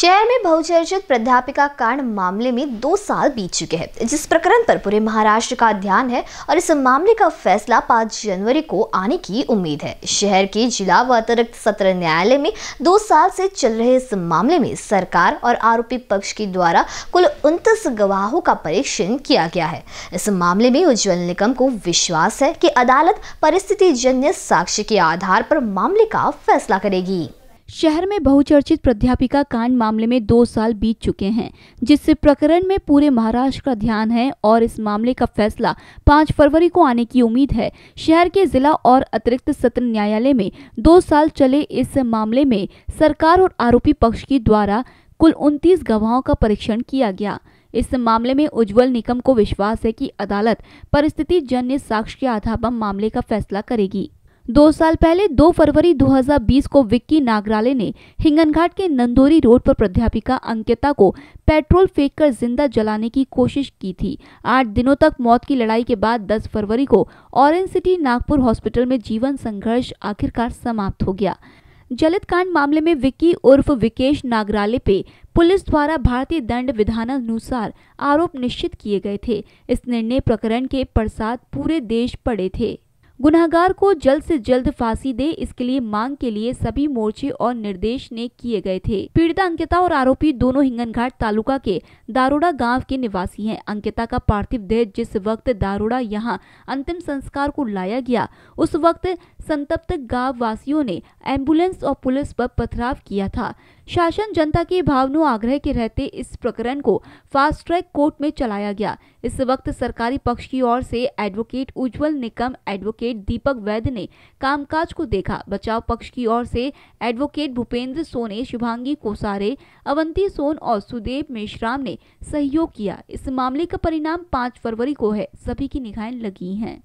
शहर में बहुचर्चित प्राध्यापिका कांड मामले में दो साल बीत चुके हैं जिस प्रकरण पर पूरे महाराष्ट्र का ध्यान है और इस मामले का फैसला पांच जनवरी को आने की उम्मीद है शहर के जिला व अतिरिक्त सत्र न्यायालय में दो साल से चल रहे इस मामले में सरकार और आरोपी पक्ष के द्वारा कुल उनतीस गवाहों का परीक्षण किया गया है इस मामले में उज्ज्वल निगम को विश्वास है की अदालत परिस्थितिजन्य साक्ष्य के आधार पर मामले का फैसला करेगी शहर में बहुचर्चित प्राध्यापिका कांड मामले में दो साल बीत चुके हैं जिस प्रकरण में पूरे महाराष्ट्र का ध्यान है और इस मामले का फैसला 5 फरवरी को आने की उम्मीद है शहर के जिला और अतिरिक्त सत्र न्यायालय में दो साल चले इस मामले में सरकार और आरोपी पक्ष की द्वारा कुल उनतीस गवाहों का परीक्षण किया गया इस मामले में उज्जवल निकम को विश्वास है कि अदालत परिस्थिति जन्य साक्ष्य के आधार पर मामले का फैसला करेगी दो साल पहले 2 फरवरी 2020 को विक्की नागराले ने हिंगनघाट के नंदोरी रोड पर प्राध्यापिका अंकिता को पेट्रोल फेंककर जिंदा जलाने की कोशिश की थी आठ दिनों तक मौत की लड़ाई के बाद 10 फरवरी को ऑरेंज सिटी नागपुर हॉस्पिटल में जीवन संघर्ष आखिरकार समाप्त हो गया जलित कांड मामले में विक्की उर्फ विकेश नागराले पे पुलिस द्वारा भारतीय दंड विधानानुसार आरोप निश्चित किए गए थे इस निर्णय प्रकरण के प्रसाद पूरे देश पड़े थे गुनागार को जल्द से जल्द फांसी दे इसके लिए मांग के लिए सभी मोर्चे और निर्देश ने किए गए थे पीड़िता अंकिता और आरोपी दोनों हिंगनघाट तालुका के दारोड़ा गांव के निवासी हैं अंकिता का पार्थिव देह जिस वक्त दारोड़ा यहां अंतिम संस्कार को लाया गया उस वक्त संतप्त गांव वासियों ने एम्बुलेंस और पुलिस पर पथराव किया था शासन जनता के भावनों आग्रह के रहते इस प्रकरण को फास्ट ट्रैक कोर्ट में चलाया गया इस वक्त सरकारी पक्ष की ओर से एडवोकेट उज्जवल निकम एडवोकेट दीपक वैद्य ने कामकाज को देखा बचाव पक्ष की ओर से एडवोकेट भूपेंद्र सोने शुभांगी कोसारे अवंती सोन और सुदेव मेश्राम ने सहयोग किया इस मामले का परिणाम पाँच फरवरी को है सभी की निगाहें लगी हैं